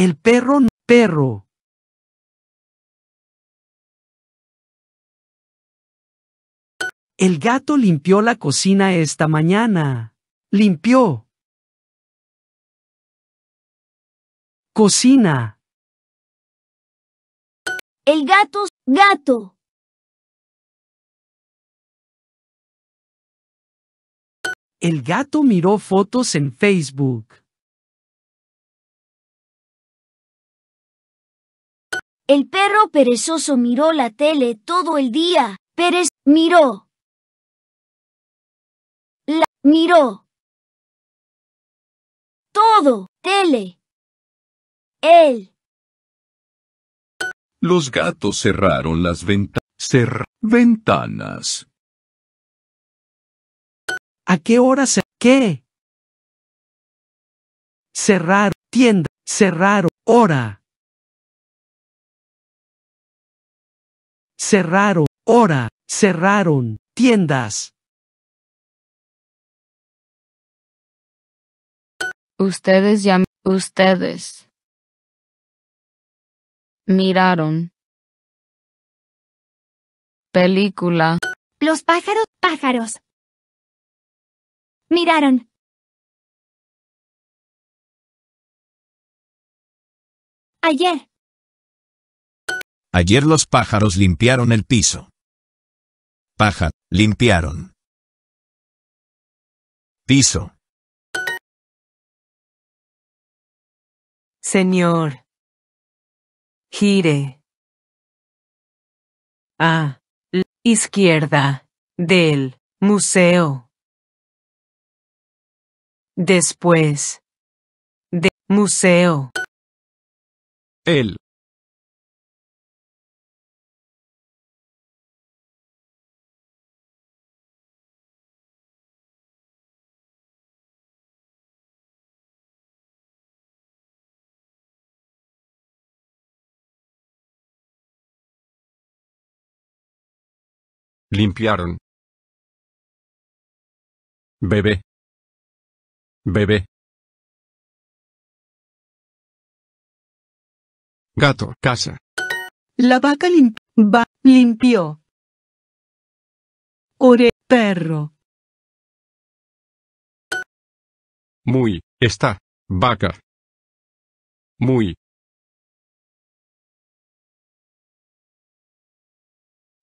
El perro perro. El gato limpió la cocina esta mañana. Limpió. Cocina. El gato, gato. El gato miró fotos en Facebook. El perro perezoso miró la tele todo el día. Pérez miró. La miró. Todo, tele. Él. Los gatos cerraron las ventanas cer ventanas. ¿A qué hora se qué? Cerrar tienda, cerrar hora. cerraron, hora, cerraron, tiendas. Ustedes ya, ustedes. Miraron. Película. Los pájaros, pájaros. Miraron. Ayer. Ayer los pájaros limpiaron el piso. Paja, limpiaron. Piso. Señor. Gire. A la izquierda del museo. Después de museo. El limpiaron. Bebé. Bebé. Gato, casa. La vaca va limpió. Ore, perro. Muy, está, vaca. Muy.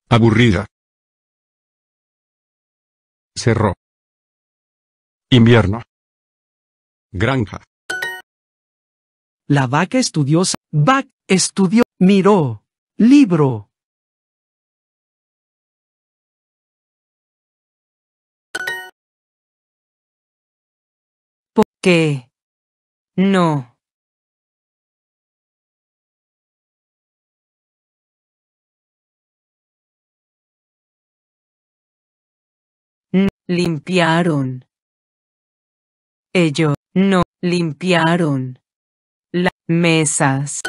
Aburrida. Cerro. Invierno. Granja. La vaca estudiosa. Vac estudió. Miró. Libro. ¿Por qué? No. limpiaron. Ellos no limpiaron las mesas.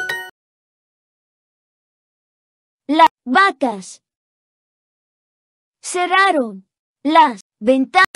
Las vacas cerraron las ventanas.